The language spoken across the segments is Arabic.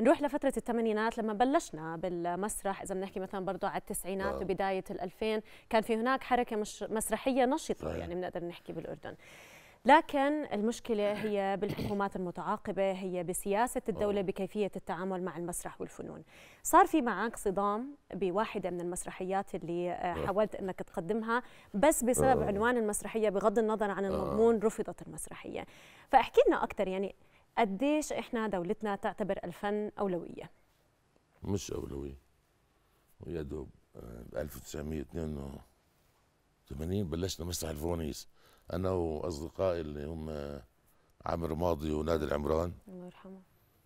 نروح لفتره الثمانينات لما بلشنا بالمسرح اذا بنحكي مثلا برضه على التسعينات آه. وبدايه ال2000 كان في هناك حركه مش مسرحيه نشطه صحيح. يعني بنقدر نحكي بالاردن لكن المشكلة هي بالحكومات المتعاقبة هي بسياسة الدولة آه. بكيفية التعامل مع المسرح والفنون صار في معك صدام بواحدة من المسرحيات اللي آه، آه. حاولت أنك تقدمها بس بسبب عنوان المسرحية بغض النظر عن المضمون رفضت المسرحية فأحكي لنا أكثر يعني قديش احنا دولتنا تعتبر الفن اولويه مش اولويه ويا دوب ب آه، 1982 بلشنا مسرح الفوانيس انا واصدقائي اللي هم عامر ماضي ونادي العمران الله يرحمه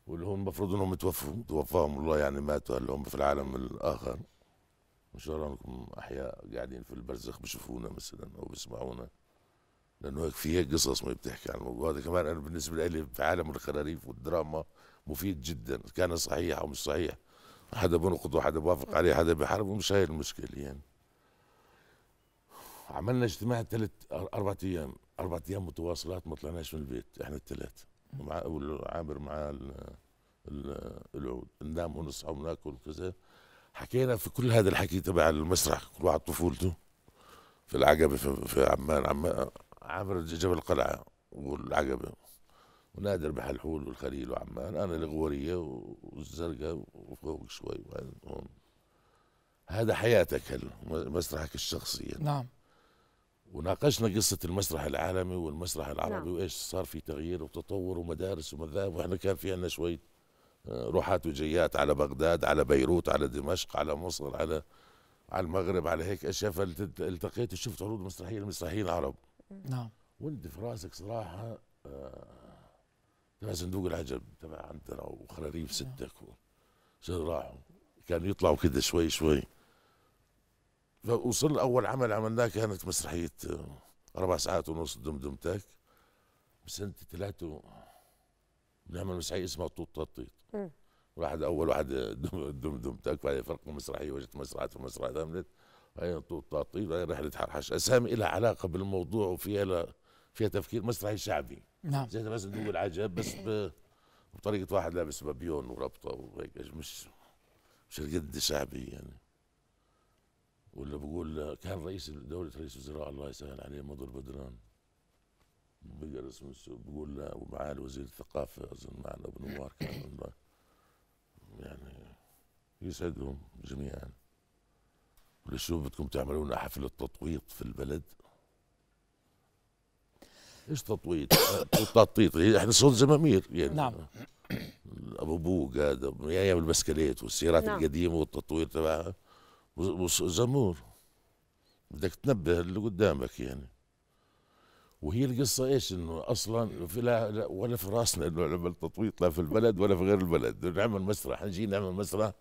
واللي هم المفروض انهم توفوا توفاهم الله يعني ماتوا هلا هم في العالم الاخر ان شاء الله انكم احياء قاعدين في البرزخ بشوفونا مثلا او بيسمعونا لانه هيك في هيك قصص ما بتحكي عن الموضوع هذا كمان انا بالنسبه لي في عالم الخراريف والدراما مفيد جدا كان صحيح او مش صحيح حدا بنقضه حدا بوافق عليه حدا بحاربه مش هاي المشكله يعني عملنا اجتماع ثلاث اربع ايام اربع ايام متواصلات ما طلعناش من البيت احنا الثلاث مع عامر مع العود ننام ونصحى وناكل وكذا حكينا في كل هذا الحكي تبع المسرح كل واحد طفولته في العقبه في, في عمان عمان عبر جبل القلعة والعقبة ونادر بحلحول والخليل وعمان أنا الغورية والزرقاء وفوق شوي هون هذا حياتك مسرحك الشخصي يعني. نعم وناقشنا قصة المسرح العالمي والمسرح العربي نعم. وإيش صار في تغيير وتطور ومدارس ومذاهب وإحنا كان في عندنا شوية آه، روحات وجيات على بغداد على بيروت على دمشق على مصر على على المغرب على هيك اشياء فالتقيت وشفت عروض مسرحيه للمسرحيين العرب نعم وانت في راسك صراحه آه، تبع صندوق العجب تبع عندنا وخراريف نعم. ستك صار راحوا كانوا يطلعوا كده شوي شوي فوصل اول عمل عملناه كانت مسرحيه اربع آه، ساعات ونص دمدمتك بسنه ثلاثه بنعمل مسرحيه اسمها طوط تطيط واحد اول واحد دمدمتك بعدين فرق مسرحيه وجدت مسرحيه ومسرحيه عملت هي تعطيل هي رحله حرحش اسامي لها علاقه بالموضوع وفيها ل... فيها تفكير مسرحي شعبي نعم زي مثلا دوب عجب بس ب... بطريقه واحد لابس بابيون وربطه وهيك مش مش القد شعبي يعني ولا بقول كان رئيس دولة رئيس الوزراء الله يسهل عليه مضر بدران بقرا اسمه بقول ومعالي وزير الثقافة أظن معنا أبو نوار كان يعني يسعدهم جميعا ليش بدكم تعملوا لنا حفلة تطويط في البلد ايش تطويط تطويط احنا صوت زمامير يعني نعم ابو بوق هذا ايام البسكليت والسيارات نعم. القديمه والتطوير تبعها زمور بدك تنبه اللي قدامك يعني وهي القصة ايش انه اصلا في لا, لا ولا في راسنا انه نعمل تطويط لا في البلد ولا في غير البلد نعمل مسرح نجي نعمل مسرح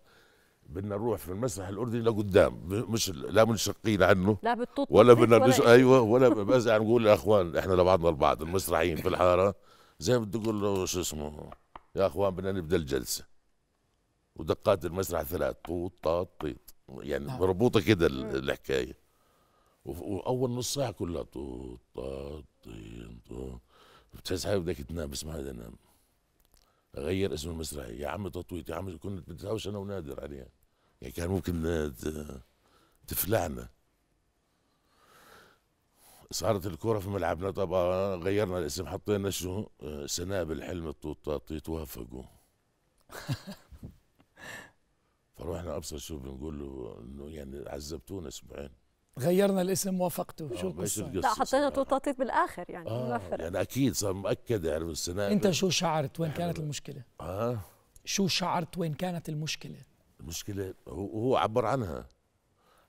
بدنا نروح في المسرح الاردني لقدام مش لا منشقين عنه لا بالطوط ولا بدنا نش... ايوه ولا بس يعني نقول اخوان احنا لبعضنا البعض المسرحيين في الحاره زي ما بدي اقول له شو اسمه يا اخوان بدنا نبدا الجلسه ودقات المسرح ثلاث طوط طاط طيط يعني مربوطه آه. كده الحكايه واول نص ساعه كلها طوط طاط طيط بتحس حالك بدك تنام بس ما حدا نام غير اسم المسرحيه يا عم تطويط يا عم كنت نتهاوش انا ونادر عليها يعني كان ممكن آه، تفلعنا صارت الكره في ملعبنا طبعا آه، غيرنا الاسم حطينا شو آه، سنابل حلم الطوطاطيط وهفقوه فروحنا ابصر شو بنقول له انه يعني عذبتونا اسبوعين غيرنا الاسم وافقته شو آه، القصه لا حطينا توتاتيت بالاخر يعني آه يعني اكيد صار مؤكد يعني بالسنة انت شو شعرت وين كانت المشكله اه شو شعرت وين كانت المشكله المشكله هو هو عبر عنها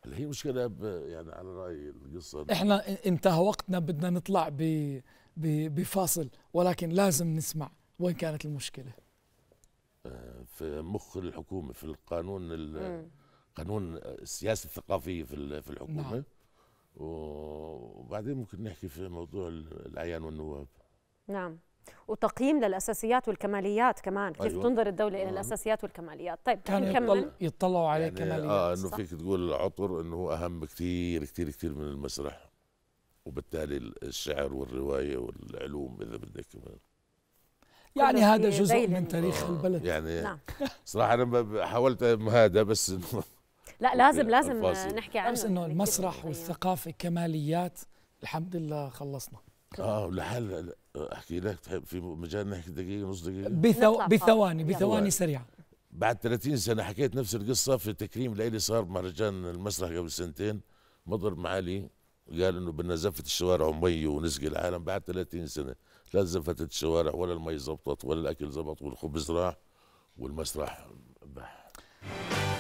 هل هي مشكله يعني على راي القصه احنا انتهى وقتنا بدنا نطلع ب بفاصل ولكن لازم نسمع وين كانت المشكله آه، في مخ الحكومه في القانون قانون السياسه الثقافيه في في الحكومه نعم. وبعدين ممكن نحكي في موضوع الاعيان والنواب نعم وتقييم للاساسيات والكماليات كمان كيف أيوة. تنظر الدوله الى آه. الاساسيات والكماليات طيب كانوا يطل... يطلعوا على يعني آه، الكماليات اه انه فيك تقول العطر انه اهم كثير كثير كثير من المسرح وبالتالي الشعر والروايه والعلوم اذا بدك كمان يعني هذا جزء من تاريخ آه. البلد يعني نعم. صراحه انا حاولت هذا بس لا لازم لازم الفاصل. نحكي عنه بس انه المسرح والثقافه كماليات الحمد لله خلصنا اه لحال احكي لك في مجال نحكي دقيقه نص دقيقه بثو... بثواني بثواني سريعه بعد 30 سنه حكيت نفس القصه في تكريم لإلي صار مهرجان المسرح قبل سنتين مضر معالي قال انه بدنا زفه الشوارع ومي ونسقي العالم بعد 30 سنه لا زفتت الشوارع ولا المي زبطت ولا الاكل زبط والخبز راح والمسرح بح